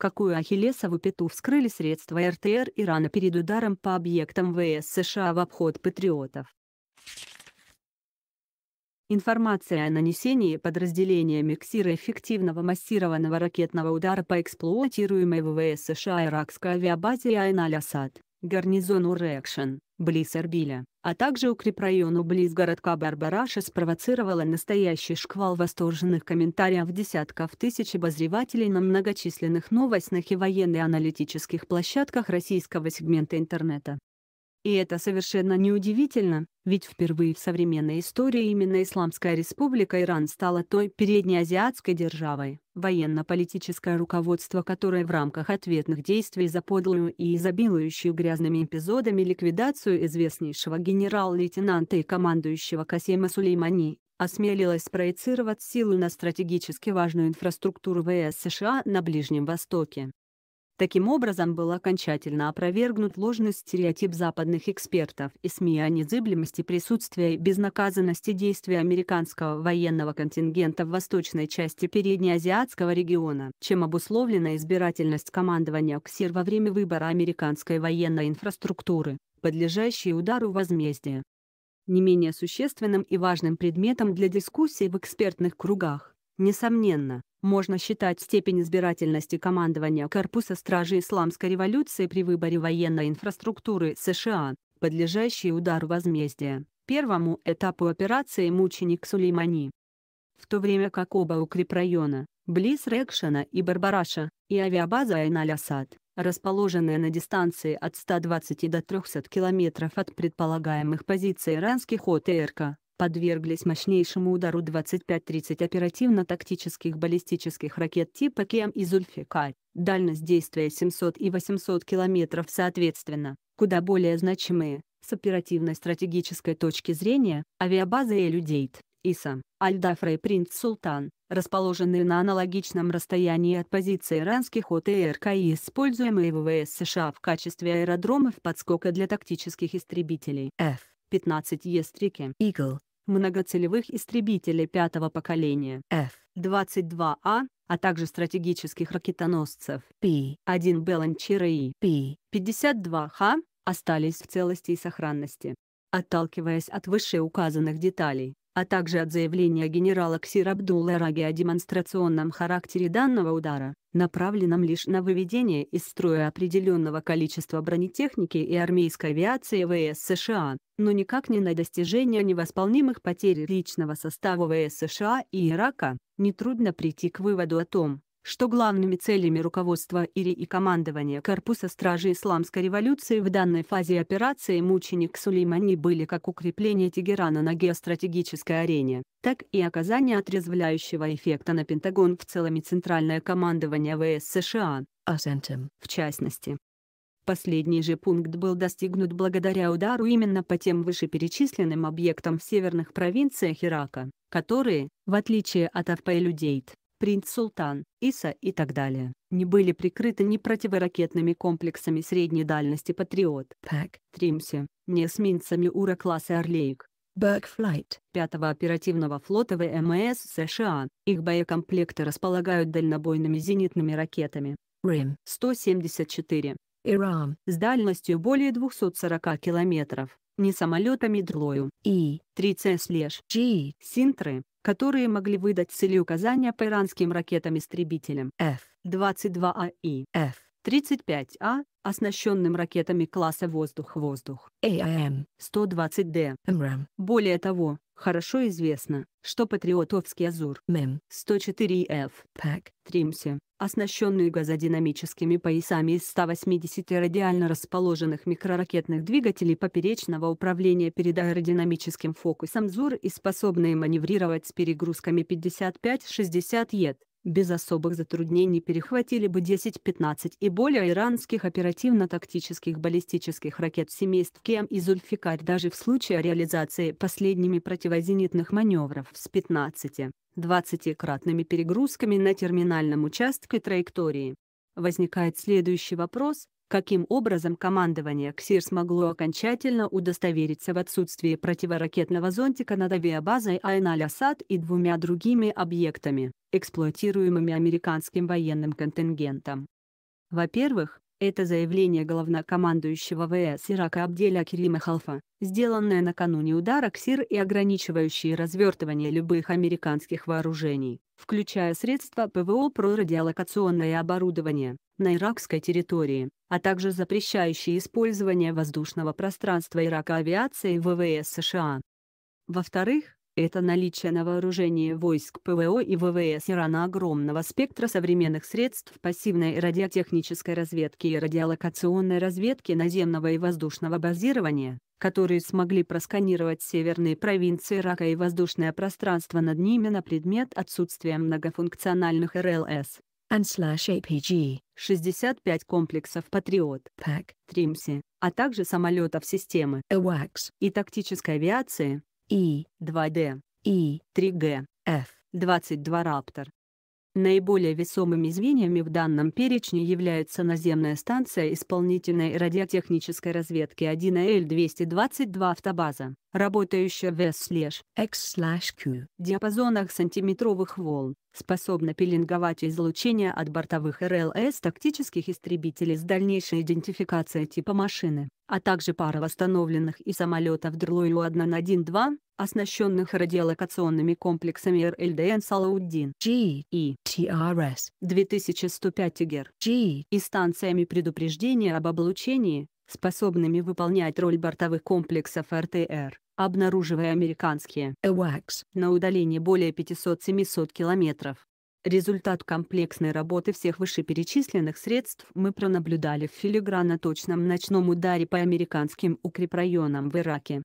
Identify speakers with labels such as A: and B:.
A: какую Ахиллесову пяту вскрыли средства РТР Ирана перед ударом по объектам ВС США в обход патриотов. Информация о нанесении подразделениями КСИРа эффективного массированного ракетного удара по эксплуатируемой ВВС США иракской авиабазе айн асад гарнизону Рекшен, близ Эрбиля, а также укрепрайону близ городка Барбараша спровоцировала настоящий шквал восторженных комментариев десятков тысяч обозревателей на многочисленных новостных и военно-аналитических площадках российского сегмента интернета. И это совершенно неудивительно, ведь впервые в современной истории именно Исламская республика Иран стала той переднеазиатской державой, военно-политическое руководство которой в рамках ответных действий за подлую и изобилующую грязными эпизодами ликвидацию известнейшего генерал-лейтенанта и командующего Касема Сулеймани, осмелилось проецировать силы на стратегически важную инфраструктуру ВС США на Ближнем Востоке. Таким образом был окончательно опровергнут ложный стереотип западных экспертов и СМИ о незыблемости присутствия и безнаказанности действия американского военного контингента в восточной части Переднеазиатского региона, чем обусловлена избирательность командования КСИР во время выбора американской военной инфраструктуры, подлежащей удару возмездия. Не менее существенным и важным предметом для дискуссий в экспертных кругах, несомненно, можно считать степень избирательности командования Корпуса Стражи Исламской революции при выборе военной инфраструктуры США, подлежащей удару возмездия, первому этапу операции «Мученик Сулеймани». В то время как оба укрепрайона, близ Рекшена и Барбараша, и авиабаза Айналь-Асад, расположенная на дистанции от 120 до 300 километров от предполагаемых позиций иранских ОТРК, подверглись мощнейшему удару 25-30 оперативно-тактических баллистических ракет типа КМ и Зульфикай, дальность действия 700 и 800 км соответственно, куда более значимые, с оперативно-стратегической точки зрения, авиабазы Элюдейт, ИСА, Альдафра и Принц Султан, расположенные на аналогичном расстоянии от позиции иранских ОТРК и используемые ВВС США в качестве аэродромов подскока для тактических истребителей F-15Е «Стрики» Eagle многоцелевых истребителей пятого поколения F-22А, а, а также стратегических ракетоносцев P-1 Беланчира и P-52Х остались в целости и сохранности. Отталкиваясь от вышеуказанных деталей, а также от заявления генерала Ксир Абдулла Раги о демонстрационном характере данного удара, направленном лишь на выведение из строя определенного количества бронетехники и армейской авиации ВС США, но никак не на достижение невосполнимых потерь личного состава ВС США и Ирака, нетрудно прийти к выводу о том, что главными целями руководства ИРИ и командования Корпуса Стражи Исламской революции в данной фазе операции «Мученик Сулеймани» были как укрепление Тегерана на геостратегической арене, так и оказание отрезвляющего эффекта на Пентагон в целом и Центральное командование ВС США, Асентем, в частности. Последний же пункт был достигнут благодаря удару именно по тем вышеперечисленным объектам в северных провинциях Ирака, которые, в отличие от Авпаэлюдейт, принц-султан, ИСА и так далее, не были прикрыты ни противоракетными комплексами средней дальности «Патриот», «ПЭК», «Тримси», ни эсминцами «Ура-класса Орлейк», «Бэкфлайт» оперативного флота ВМС США. Их боекомплекты располагают дальнобойными зенитными ракетами «Рим-174» «Ирам» с дальностью более 240 километров, не самолетами Дрлою и 3 c слеж «G» «Синтры» которые могли выдать цели указания по иранским ракетам-истребителям 22 а и f F-35А, оснащенным ракетами класса воздух-воздух AIM-120D. Более того, хорошо известно, что патриотовский Азур МИМ-104F ПАК Тримсе оснащенную газодинамическими поясами из 180 радиально расположенных микроракетных двигателей поперечного управления перед аэродинамическим фокусом ЗУР и способные маневрировать с перегрузками 55-60 ЕД, без особых затруднений перехватили бы 10-15 и более иранских оперативно-тактических баллистических ракет семейств КЕМ и Зульфикарь даже в случае реализации последними противозенитных маневров с 15 20-кратными перегрузками на терминальном участке траектории. Возникает следующий вопрос, каким образом командование КСИР смогло окончательно удостовериться в отсутствии противоракетного зонтика над авиабазой айн асад и двумя другими объектами, эксплуатируемыми американским военным контингентом. Во-первых, это заявление главнокомандующего ВС Ирака Абделя Керима Халфа, сделанное накануне удара КСИР и ограничивающее развертывание любых американских вооружений, включая средства ПВО про радиолокационное оборудование, на иракской территории, а также запрещающее использование воздушного пространства Ирака авиации ВВС США. Во-вторых, это наличие на вооружении войск ПВО и ВВС Ирана огромного спектра современных средств пассивной радиотехнической разведки и радиолокационной разведки наземного и воздушного базирования, которые смогли просканировать северные провинции Ирака и воздушное пространство над ними на предмет отсутствия многофункциональных РЛС. апг 65 комплексов «Патриот», Пак, «Тримси», а также самолетов системы AWACS и тактической авиации, и 2D, и 3G, F-22 Раптор. Наиболее весомыми звеньями в данном перечне являются наземная станция исполнительной радиотехнической разведки 1Л-222 автобаза, работающая в S/X/Q диапазонах сантиметровых волн, способна пеленговать излучение от бортовых РЛС тактических истребителей с дальнейшей идентификацией типа машины, а также пара восстановленных и самолетов Дрою-112, оснащенных радиолокационными комплексами РЛДН Салаудин G и TRS 2105 ГЕР G и станциями предупреждения об облучении, способными выполнять роль бортовых комплексов РТР, обнаруживая американские AWACS на удалении более 500-700 километров. Результат комплексной работы всех вышеперечисленных средств мы пронаблюдали в филигранно-точном ночном ударе по американским укрепрайонам в Ираке.